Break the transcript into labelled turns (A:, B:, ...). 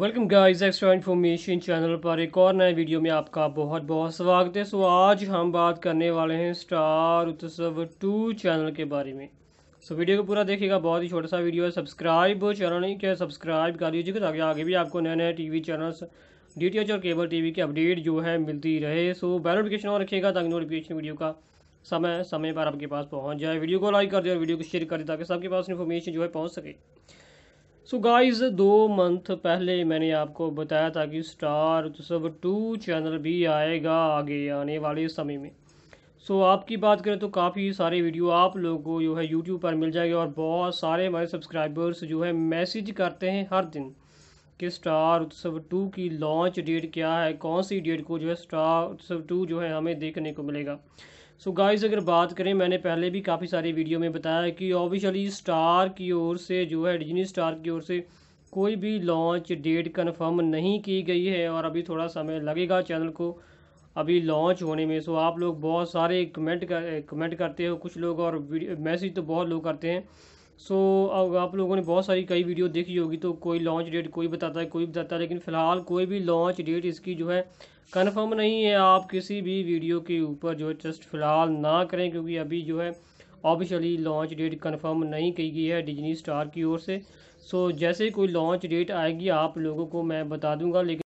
A: welcome guys extra information channel पर एक और नए वीडियो में आपका बहुत बहुत स्वागत है सो आज हम बात करने वाले हैं स्टार उत्सव टू चैनल के बारे में सो वीडियो को पूरा देखिएगा बहुत ही छोटा सा वीडियो है सब्सक्राइब चैनल नहीं क्या सब्सक्राइब कर लीजिएगा ताकि आगे भी आपको नए नए वी चैनल्स डी और केबल टी की के अपडेट जो है मिलती रहे सो बैल नोटिफिकेशन ऑन रखिएगा ताकि नोटिफिकेशन वीडियो का समय समय पर आपके पास पहुँच जाए वीडियो को लाइक कर दे और वीडियो को शेयर कर दे ताकि सबके पास इन्फॉर्मेशन जो है पहुँच सके सो गाइस दो मंथ पहले मैंने आपको बताया था कि स्टार तो सब टू चैनल भी आएगा आगे आने वाले समय में सो so, आपकी बात करें तो काफ़ी सारे वीडियो आप लोगों को जो है यूट्यूब पर मिल जाएगी और बहुत सारे हमारे सब्सक्राइबर्स जो है मैसेज करते हैं हर दिन कि स्टार उत्सव टू की लॉन्च डेट क्या है कौन सी डेट को जो है स्टार उत्सव टू जो है हमें देखने को मिलेगा सो so गाइस अगर बात करें मैंने पहले भी काफ़ी सारी वीडियो में बताया कि ऑफिशियली स्टार की ओर से जो है डिजनी स्टार की ओर से कोई भी लॉन्च डेट कन्फर्म नहीं की गई है और अभी थोड़ा समय लगेगा चैनल को अभी लॉन्च होने में सो आप लोग बहुत सारे कमेंट कर कमेंट करते हो कुछ लोग और मैसेज तो बहुत लोग करते हैं सो so, आप लोगों ने बहुत सारी कई वीडियो देखी होगी तो कोई लॉन्च डेट कोई बताता है कोई बताता है लेकिन फ़िलहाल कोई भी लॉन्च डेट इसकी जो है कन्फर्म नहीं है आप किसी भी वीडियो के ऊपर जो है ट्रस्ट फ़िलहाल ना करें क्योंकि अभी जो है ऑफिशियली लॉन्च डेट कंफर्म नहीं की गई है डिजनी स्टार की ओर से सो so, जैसे कोई लॉन्च डेट आएगी आप लोगों को मैं बता दूंगा लेकिन